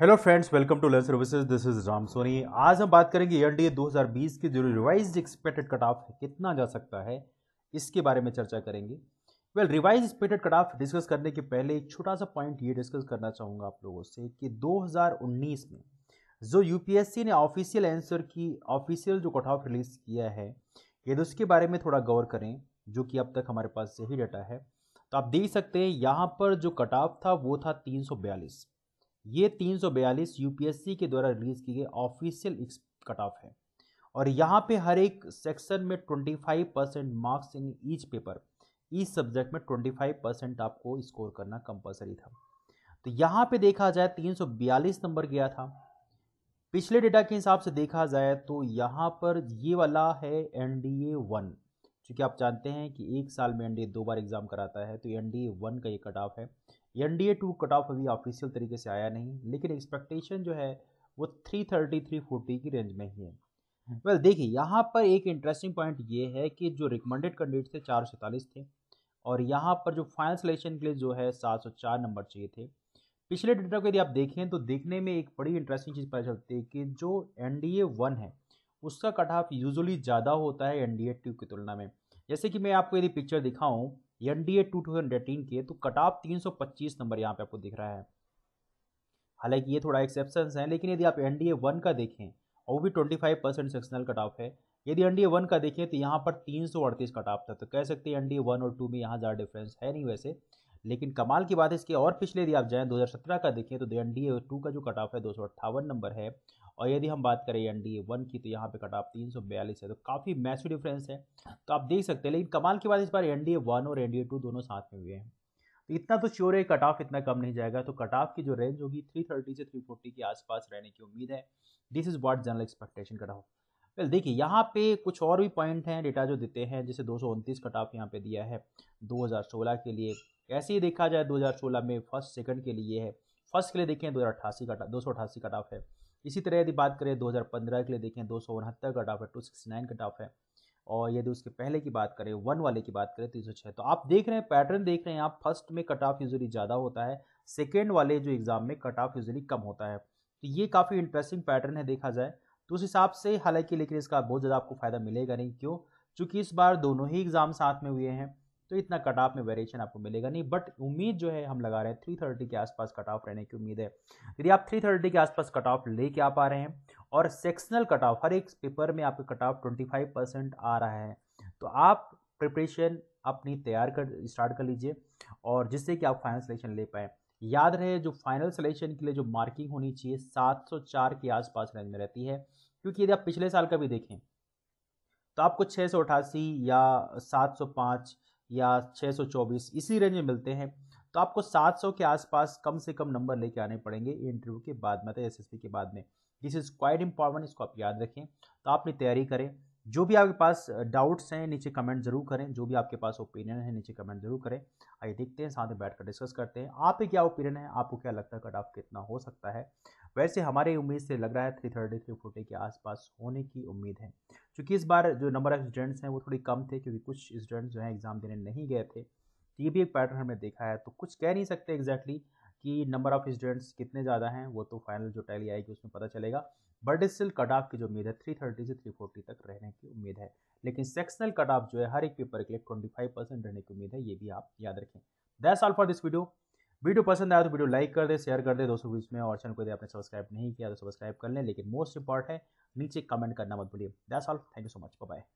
Hello friends welcome to learn services this is Ram Soni आज हम बात करेंगे एन डी 2020 की जो रिवाइज एक्सपेक्टेड कट ऑफ कितना जा सकता है इसके बारे में चर्चा करेंगे well revise expected cut off discuss करने के पहले एक छोटा सा पॉइंट ये डिस्कस करना चाहूँगा आप लोगों से कि 2019 में जो यू ने ऑफिशियल आंसर की ऑफिशियल जो कट ऑफ रिलीज़ किया है यदि तो उसके बारे में थोड़ा गौर करें जो कि अब तक हमारे पास यही डाटा है तो आप देख सकते हैं यहाँ पर जो कट ऑफ था वो था तीन ये 342 यूपीएससी के द्वारा रिलीज़ की गई ऑफिशियल कट ऑफ है और यहाँ पे हर एक सेक्शन में 25 percent marks in each paper each subject में 25 परसेंट आपको स्कोर करना कंपलसरी था तो यहाँ पे देखा जाए 342 नंबर गया था पिछले डेटा के हिसाब से देखा जाए तो यहाँ पर ये वाला है एन डी ए वन चूँकि आप जानते हैं कि एक साल में एन डी ए दो बार एग्ज़ाम कराता है तो एन डी ए वन का ये कट ऑफ है N D A two cut off अभी ऑफिशियल तरीके से आया नहीं लेकिन एक्सपेक्टेशन जो है वो थ्री थर्टी थ्री फोर्टी की रेंज में ही है वेल हम्म। well, देखिए यहाँ पर एक इंटरेस्टिंग पॉइंट ये है कि जो रिकमेंडेड कैंडिडेट थे चार थे और यहाँ पर जो फाइनल सिलेक्शन के लिए जो है सात सौ चार नंबर चाहिए थे पिछले डेटा को यदि आप देखें तो देखने में एक बड़ी इंटरेस्टिंग चीज़ पता चलती है कि जो एन डी ए वन है उसका कट ऑफ यूजली ज़्यादा होता है एन डी ए टू की तुलना में जैसे कि मैं आपको यदि पिक्चर दिखाऊँ N D A two thousand eighteen के तो कट ऑफ तीन सौ पच्चीस नंबर यहाँ पे आपको दिख रहा है हालांकि ये थोड़ा एक्सेप्शन है लेकिन यदि आप एन डी ए वन का देखें और वो भी twenty five percent sectional cut off है यदि एन डी ए वन का देखें तो यहाँ पर तीन सौ अड़तीस कट ऑफ था तो कह सकते हैं एन डी ए वन और टू में यहाँ ज़्यादा डिफरेंस है नहीं वैसे लेकिन कमाल की बात है इसके और पिछले यदि आप जाएँ दो हज़ार सत्रह का देखें तो एन डी ए टू का जो कट ऑफ है दो सौ अट्ठावन नंबर है और यदि हम बात करें एन डी ए वन की तो यहाँ पे कट ऑफ तीन सौ बयालीस है तो काफ़ी मैसिव डिफरेंस है तो आप देख सकते हैं लेकिन कमाल की बात इस बार एन डी ए वन और एन डी ए टू दोनों साथ में हुए हैं तो इतना तो श्योर है कट ऑफ इतना कम नहीं जाएगा तो कट ऑफ की जो रेंज होगी थ्री थर्टी से थ्री फोर्टी के आसपास रहने की उम्मीद है this is what general expectation cut off well देखिए यहाँ पे कुछ और भी पॉइंट हैं डेटा जो देते हैं जैसे दो सौ उनतीस कट ऑफ यहाँ पे दिया है दो हज़ार सोलह के लिए ऐसे ही देखा जाए दो हज़ार सोलह में फर्स्ट सेकंड के लिए है फर्स्ट के लिए देखें दो हज़ार अट्ठासी कट दो सौ अठासी कट ऑफ है इसी तरह यदि बात करें 2015 के लिए देखें दो सौ उनहत्तर का टॉप है टू सिक्सटी नाइन का टॉप है और यदि उसके पहले की बात करें वन वाले की बात करें तीन सौ छः तो आप देख रहे हैं पैटर्न देख रहे हैं आप फर्स्ट में कट ऑफ यूजली ज़्यादा होता है सेकेंड वाले जो एग्ज़ाम में कट ऑफ यूजली कम होता है तो ये काफ़ी इंटरेस्टिंग पैटर्न है देखा जाए तो उस हिसाब से हालांकि लेकिन इसका बहुत ज़्यादा आपको फ़ायदा मिलेगा नहीं क्यों चूँकि इस बार दोनों ही एग्ज़ाम साथ में हुए हैं तो इतना कट ऑफ में वेरिएशन आपको मिलेगा नहीं बट उम्मीद जो है हम लगा रहे हैं थ्री थर्टी के आसपास कट ऑफ रहने की उम्मीद है यदि आप थ्री थर्टी के आसपास कट ऑफ लेके आ पा रहे हैं और सेक्शनल कट ऑफ हर एक पेपर में आपका cut off twenty five percent आ रहा है तो आप प्रिपरेशन अपनी तैयार कर स्टार्ट कर लीजिए और जिससे कि आप फाइनल सिलेक्शन ले पाएँ याद रहे जो फाइनल सिलेक्शन के लिए जो मार्किंग होनी चाहिए सात सौ चार के आसपास रेंज में रहती है क्योंकि यदि आप पिछले साल का भी देखें तो आपको छः या सात सौ पाँच या 624 इसी रेंज में मिलते हैं तो आपको 700 के आसपास कम से कम नंबर लेके आने पड़ेंगे इंटरव्यू के बाद में एस एस के बाद में दिस इज़ क्वाइट इंपॉर्टेंट इसको आप याद रखें तो आप अपनी तैयारी करें जो भी आपके पास डाउट्स हैं नीचे कमेंट जरूर करें जो भी आपके पास ओपिनियन है नीचे कमेंट जरूर करें आइए देखते हैं साथ में बैठ कर डिस्कस करते हैं आप क्या ओपिनियन है आपको क्या लगता है कट ऑफ कितना हो सकता है वैसे हमारे उम्मीद से लग रहा है थ्री थर्टी थ्री फोर्टी के आसपास होने की उम्मीद है चूँकि इस बार जो नंबर ऑफ स्टूडेंट्स हैं वो थोड़ी कम थे क्योंकि कुछ स्टूडेंट्स जो हैं एग्ज़ाम देने नहीं गए थे तो ये भी एक पैटर्न हमने देखा है तो कुछ कह नहीं सकते एग्जैक्टली कि नंबर ऑफ़ स्टूडेंट्स कितने ज़्यादा हैं वो तो फाइनल जो टैली आएगी उसमें पता चलेगा बट स्टिल कट ऑफ की जो उम्मीद है थ्री थर्टी से थ्री फोर्टी तक रहने की उम्मीद है लेकिन सेक्शनल कट ऑफ जो है हर एक पेपर के लिए ट्वेंटी फाइव परसेंट रहने की उम्मीद है ये भी आप याद रखें that's all for this video video पसंद आया तो वीडियो लाइक कर दे शेयर कर दे दोस्तों बीच में और चैनल को यदि आपने सब्सक्राइब नहीं किया तो सब्सक्राइब कर लें लेकिन मोस्ट इंपॉर्टेंट है नीचे कमेंट करना मत भूलिए that's all thank you so much bye